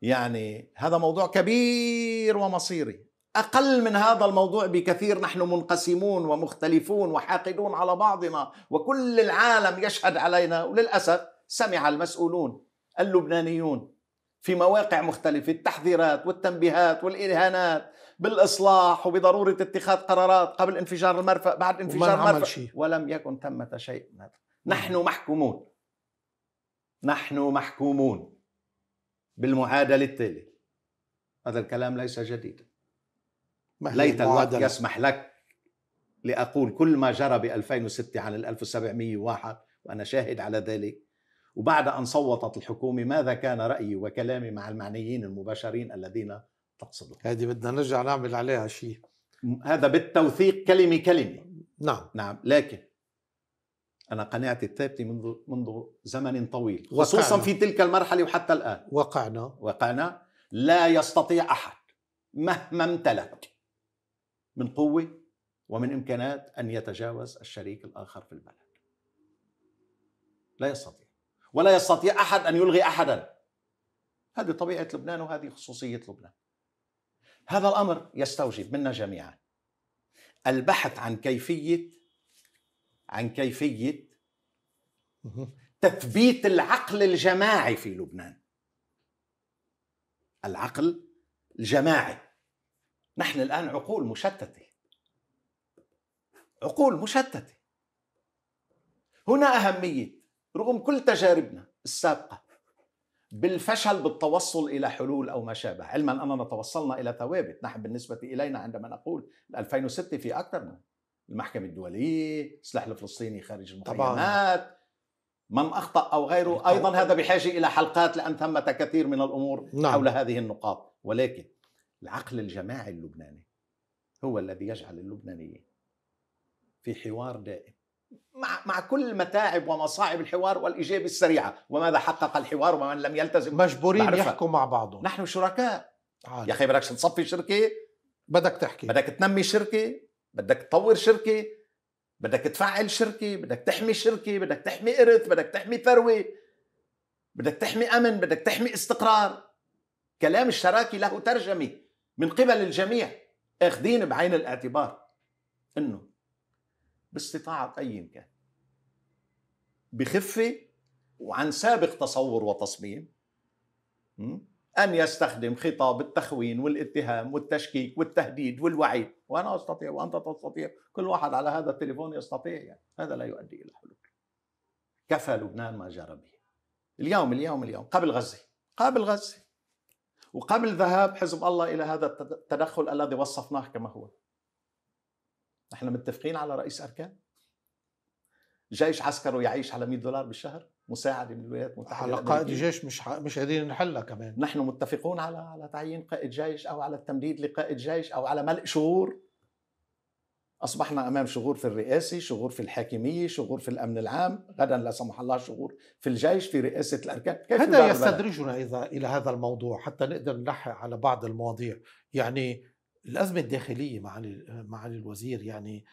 يعني هذا موضوع كبير ومصيري اقل من هذا الموضوع بكثير نحن منقسمون ومختلفون وحاقدون على بعضنا وكل العالم يشهد علينا وللاسف سمع المسؤولون اللبنانيون في مواقع مختلفه التحذيرات والتنبيهات والاهانات بالاصلاح وبضروره اتخاذ قرارات قبل انفجار المرفأ بعد انفجار المرفأ ولم يكن ثمة شيء من هذا نحن نعم. محكومون نحن محكومون بالمعادله التاليه هذا الكلام ليس جديدا ليت الوقت يسمح لك لأقول كل ما جرى ب 2006 عن ال 1701 وأنا شاهد على ذلك وبعد أن صوتت الحكومة ماذا كان رأيي وكلامي مع المعنيين المباشرين الذين تقصدهم هذه بدنا نرجع نعمل عليها شيء هذا بالتوثيق كلمة كلمة نعم نعم لكن أنا قناعتي الثابتة منذ منذ زمن طويل خصوصا في تلك المرحلة وحتى الآن وقعنا وقعنا لا يستطيع أحد مهما امتلك من قوه ومن امكانات ان يتجاوز الشريك الاخر في البلد. لا يستطيع ولا يستطيع احد ان يلغي احدا. هذه طبيعه لبنان وهذه خصوصيه لبنان. هذا الامر يستوجب منا جميعا البحث عن كيفيه عن كيفيه تثبيت العقل الجماعي في لبنان. العقل الجماعي نحن الآن عقول مشتتة عقول مشتتة هنا أهمية رغم كل تجاربنا السابقة بالفشل بالتوصل إلى حلول أو ما شابه علما أننا توصلنا إلى ثوابت نحن بالنسبة إلينا عندما نقول 2006 في أكثر من المحكمة الدولية السلاح الفلسطيني خارج المخيمات طبعا. من أخطأ أو غيره أيضا هذا بحاجة إلى حلقات لأن ثمة كثير من الأمور نعم. حول هذه النقاط ولكن العقل الجماعي اللبناني هو الذي يجعل اللبنانيين في حوار دائم مع مع كل متاعب ومصاعب الحوار والاجابه السريعه وماذا حقق الحوار ومن لم يلتزم مجبورين معرفة. يحكوا مع بعضهم نحن شركاء عادي. يا اخي بدك تصفي شركه بدك تحكي بدك تنمي شركه بدك تطور شركه بدك تفعل شركه بدك تحمي شركه بدك تحمي ارث بدك تحمي ثروه بدك تحمي امن بدك تحمي استقرار كلام الشراكه له ترجمه من قبل الجميع اخذين بعين الاعتبار انه باستطاعة اي كان بخفة وعن سابق تصور وتصميم أن يستخدم خطاب التخوين والاتهام والتشكيك والتهديد والوعيد وأنا أستطيع وأنت تستطيع كل واحد على هذا التليفون يستطيع يعني. هذا لا يؤدي إلى حلول كفى لبنان ما جرى به اليوم اليوم اليوم قبل غزة قبل غزة وقبل ذهاب حزب الله الى هذا التدخل الذي وصفناه كما هو نحن متفقين على رئيس اركان جيش عسكري يعيش على 100 دولار بالشهر مساعده من الولايات المتحده على قائد جيش مش ح... مش قادرين نحلها كمان نحن متفقون على على تعيين قائد جيش او على التمديد لقائد جيش او على ملء شهور اصبحنا امام شغور في الرئاسي، شغور في الحاكميه، شغور في الامن العام، غدا لا سمح الله شغور في الجيش، في رئاسه الاركان، كيف هذا يستدرجنا اذا الى هذا الموضوع حتى نقدر نلحق على بعض المواضيع، يعني الازمه الداخليه معالي معالي الوزير يعني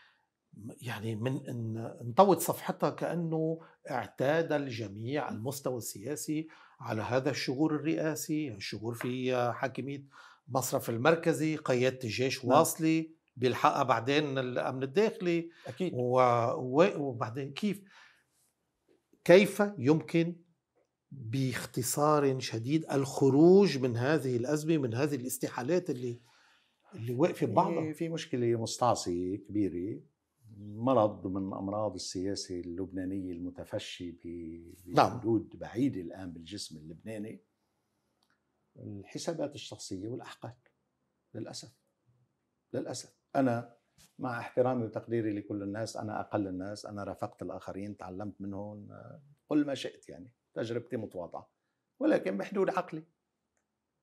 يعني من ان انطوت صفحتها كانه اعتاد الجميع المستوى السياسي على هذا الشغور الرئاسي، يعني الشغور في حاكميه مصرف المركزي، قياده الجيش نعم. واصله بيلحقها بعدين الامن آه، الداخلي اكيد وبعدين كيف كيف يمكن باختصار شديد الخروج من هذه الازمه من هذه الاستحالات اللي اللي واقفه ببعضها في مشكله مستعصيه كبيره مرض من امراض السياسه اللبنانيه المتفشي نعم. بحدود بعيده الان بالجسم اللبناني الحسابات الشخصيه والاحقاد للاسف للاسف انا مع احترامي وتقديري لكل الناس انا اقل الناس انا رافقت الاخرين تعلمت منهم قل ما شئت يعني تجربتي متواضعه ولكن بحدود عقلي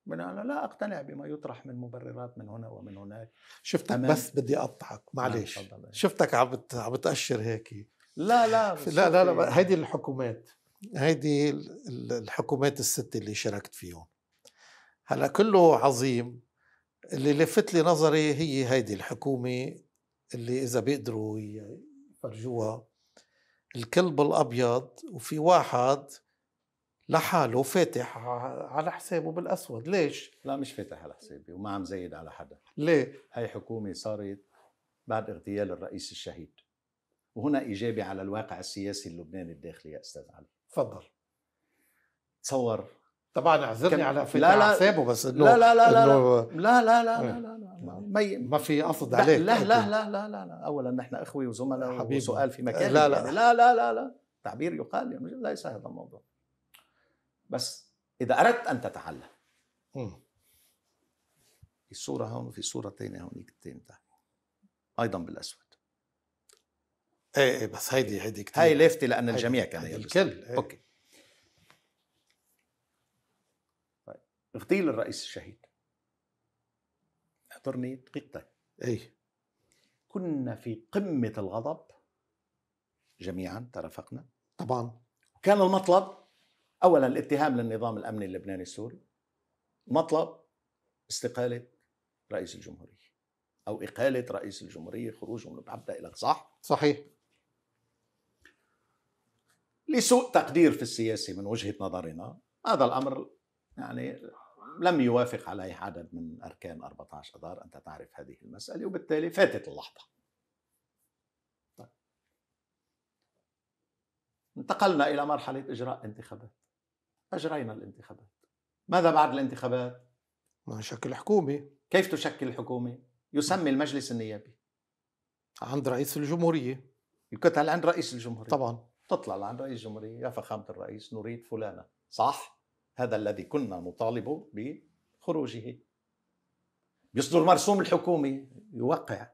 من انا لا اقتنع بما يطرح من مبررات من هنا ومن هناك شفتك تمام. بس بدي اقطعك نعم، معلش شفتك عم عم بتاشر هيك لا لا لا لا لا هيدي الحكومات هيدي الحكومات الستة اللي شاركت فيهم هلا كله عظيم اللي لفت لي نظري هي هيدي الحكومة اللي إذا بيقدروا يفرجوها الكلب الأبيض وفي واحد لحاله فاتح على حسابه بالأسود ليش؟ لا مش فاتح على حسابي وما عم زايد على حدا ليه؟ هاي حكومة صارت بعد اغتيال الرئيس الشهيد وهنا إيجابي على الواقع السياسي اللبناني الداخلي يا أستاذ علي تفضل تصور طبعا اعذرني على في لا لا حسابه بس انه لا لا لا لا لا لا لا لا ما ما في قصد عليك لا لا لا لا لا اولا نحن اخوي وزملاء وسؤال في مكان لا لا لا لا لا لا تعبير يقال يعني ليس هذا الموضوع بس اذا اردت ان تتعلم في صورة هون وفي صورة ثانية هونيك الثانية أيضا بالأسود ايه بس هيدي هيدي كتير هاي لافتة لأن الجميع كان يلبس الكل أوكي اغتيل الرئيس الشهيد احضرني دقيقتين طيب. اي كنا في قمه الغضب جميعا ترافقنا طبعا كان المطلب اولا الاتهام للنظام الامني اللبناني السوري مطلب استقاله رئيس الجمهوريه او اقاله رئيس الجمهوريه خروجه من بعبدا الى صح صحيح لسوء تقدير في السياسه من وجهه نظرنا هذا الامر يعني لم يوافق عليه عدد من أركان 14 أذار أنت تعرف هذه المسألة وبالتالي فاتت اللحظة طيب. انتقلنا إلى مرحلة إجراء انتخابات أجرينا الانتخابات ماذا بعد الانتخابات؟ ما شكل حكومة كيف تشكل الحكومة؟ يسمي المجلس النيابي عند رئيس الجمهورية الكتل عند رئيس الجمهورية طبعا تطلع لعند رئيس الجمهورية يا فخامة الرئيس نريد فلانة صح؟ هذا الذي كنا نطالب بخروجه بيصدر مرسوم الحكومي يوقع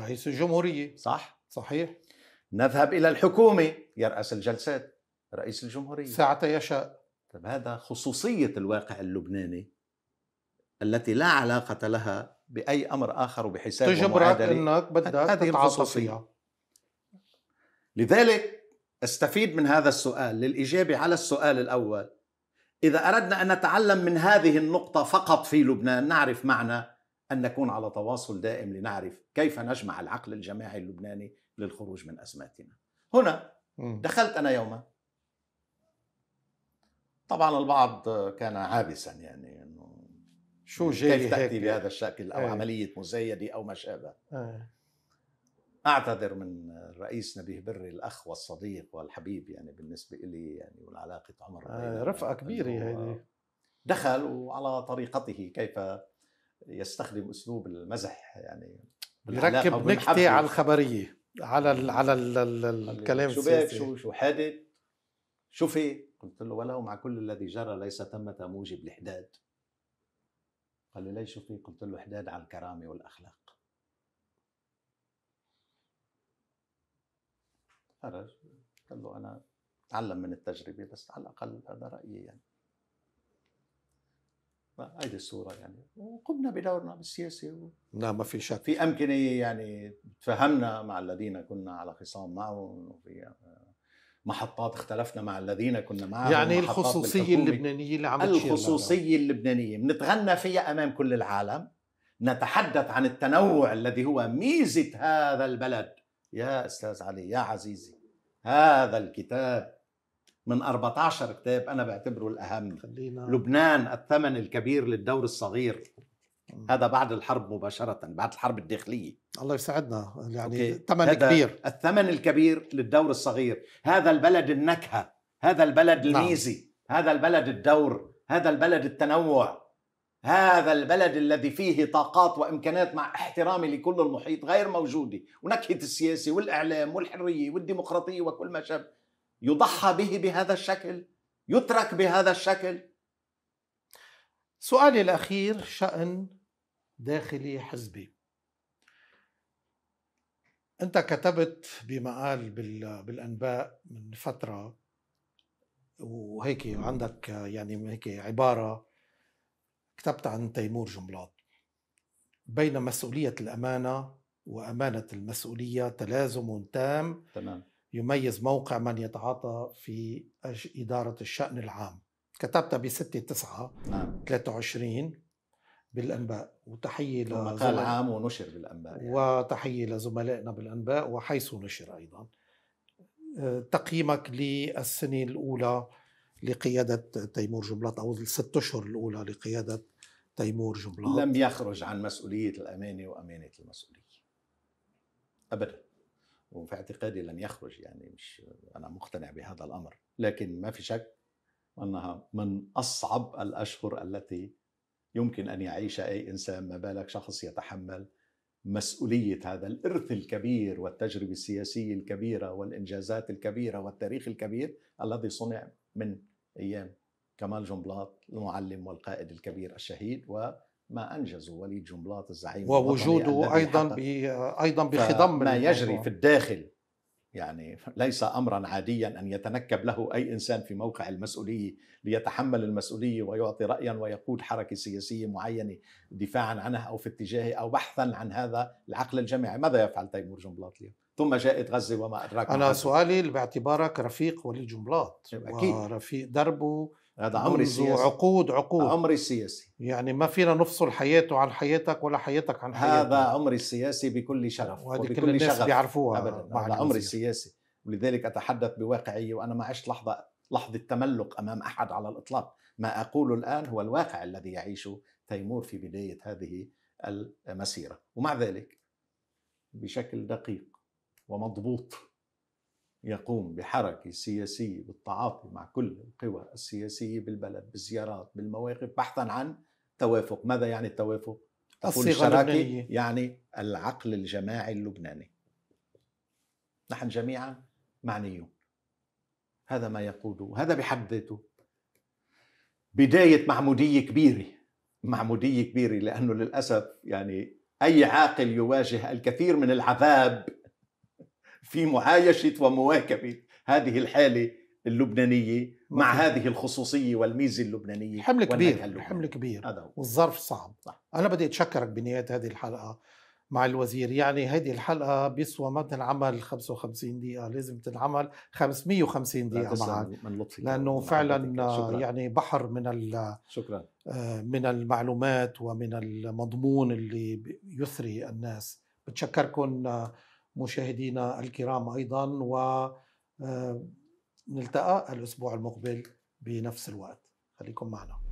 رئيس الجمهورية صح صحيح نذهب إلى الحكومة يرأس الجلسات رئيس الجمهورية ساعة يشاء طب هذا خصوصية الواقع اللبناني التي لا علاقة لها بأي أمر آخر وبحساب تجبرك أنك بدك تتعاطى فيها لذلك استفيد من هذا السؤال للإجابة على السؤال الأول إذا أردنا أن نتعلم من هذه النقطة فقط في لبنان نعرف معنى أن نكون على تواصل دائم لنعرف كيف نجمع العقل الجماعي اللبناني للخروج من أزماتنا هنا دخلت أنا يوما طبعا البعض كان عابسا يعني أنه شو جاي كيف تأتي بهذا الشكل أو أي. عملية مزايدة أو ما شابه إيه. اعتذر من الرئيس نبيه بري الاخ والصديق والحبيب يعني بالنسبه لي يعني والعلاقه عمر آه رفقه كبيره هيدي دخل وعلى طريقته كيف يستخدم اسلوب المزح يعني يركب نكته على الخبريه على الـ أيوة. على الـ الكلام شو السياسي شو شو حادث شو في؟ قلت له ولو مع كل الذي جرى ليس ثمة موجب لحداد قال لي ليش شو في؟ قلت له حداد على الكرامه والاخلاق خرج قال له انا تعلم من التجربه بس على الاقل هذا رايي يعني هيدي الصورة يعني وقمنا بدورنا بالسياسة و... لا ما في شك في أمكنة يعني تفهمنا مع الذين كنا على خصام معهم وفي آه، محطات اختلفنا مع الذين كنا معهم يعني الخصوصية اللبنانية اللي عم الخصوصية اللبنانية بنتغنى فيها أمام كل العالم نتحدث عن التنوع الذي هو ميزة هذا البلد يا أستاذ علي يا عزيزي هذا الكتاب من 14 كتاب أنا بعتبره الأهم خلينا. لبنان الثمن الكبير للدور الصغير هذا بعد الحرب مباشرة بعد الحرب الداخلية الله يساعدنا يعني الثمن الكبير الثمن الكبير للدور الصغير هذا البلد النكهة هذا البلد الميزي نعم. هذا البلد الدور هذا البلد التنوع هذا البلد الذي فيه طاقات وامكانات مع احترامي لكل المحيط غير موجوده، ونكهه السياسه والاعلام والحريه والديمقراطيه وكل ما شابه يضحى به بهذا الشكل؟ يترك بهذا الشكل؟ سؤالي الاخير شان داخلي حزبي. انت كتبت بمقال بالانباء من فتره وهيك عندك يعني هيك عباره كتبت عن تيمور جملاط بين مسؤولية الأمانة وأمانة المسؤولية تلازم تام تمام. يميز موقع من يتعاطى في إدارة الشأن العام كتبتها ب 6 9 23 بالانباء وتحيه لزملاء عام ونشر بالانباء يعني. وتحيه لزملائنا بالانباء وحيث نشر ايضا أه، تقييمك للسنه الاولى لقيادة تيمور جبلاط أو الست أشهر الأولى لقيادة تيمور جبلاط لم يخرج عن مسؤولية الأمانة وأمانة المسؤولية أبدا وفي اعتقادي لم يخرج يعني مش أنا مقتنع بهذا الأمر لكن ما في شك أنها من أصعب الأشهر التي يمكن أن يعيش أي إنسان ما بالك شخص يتحمل مسؤولية هذا الإرث الكبير والتجربة السياسية الكبيرة والإنجازات الكبيرة والتاريخ الكبير الذي صنع من ايام كمال جنبلاط المعلم والقائد الكبير الشهيد وما انجزه وليد جنبلاط الزعيم ووجوده ايضا ايضا بخضم ما يجري في الداخل يعني ليس امرا عاديا ان يتنكب له اي انسان في موقع المسؤوليه ليتحمل المسؤوليه ويعطي رايا ويقود حركه سياسيه معينه دفاعا عنها او في اتجاهه او بحثا عن هذا العقل الجماعي، ماذا يفعل تيمور جنبلاط اليوم؟ ثم جاءت غزة وما أدراك أنا غزة. سؤالي باعتبارك رفيق ولي جملات أكيد ورفيق دربه هذا عمري السياسي عقود عقود عمري السياسي يعني ما فينا نفصل حياته عن حياتك ولا حياتك عن حياتنا هذا عمري السياسي بكل شغف وهذه كل الناس شغف. بيعرفوها أبدا هذا عمري السياسي ولذلك أتحدث بواقعية وأنا ما عشت لحظة لحظة تملق أمام أحد على الإطلاق ما أقوله الآن هو الواقع الذي يعيشه تيمور في بداية هذه المسيرة ومع ذلك بشكل دقيق ومضبوط يقوم بحركة سياسية بالتعاطي مع كل القوى السياسية بالبلد بالزيارات بالمواقف بحثا عن توافق ماذا يعني التوافق؟ تكون الشراكة يعني العقل الجماعي اللبناني نحن جميعا معنيون هذا ما يقوده هذا بحد ذاته بداية معمودية كبيرة معمودية كبيرة لأنه للأسف يعني أي عاقل يواجه الكثير من العذاب في معايشه ومواكبه هذه الحاله اللبنانيه مع مفهوم. هذه الخصوصيه والميزه اللبنانيه حمل كبير حمل كبير هذا هو. والظرف صعب صح. انا بدي اتشكرك بنهايه هذه الحلقه مع الوزير يعني هذه الحلقة بيسوى ما بتنعمل 55 دقيقة لازم تنعمل 550 دقيقة معك من لطفك لأنه فعلا يعني بحر من شكرا آه، من المعلومات ومن المضمون اللي يثري الناس بتشكركم مشاهدينا الكرام ايضا ونلتقى آه، الاسبوع المقبل بنفس الوقت خليكم معنا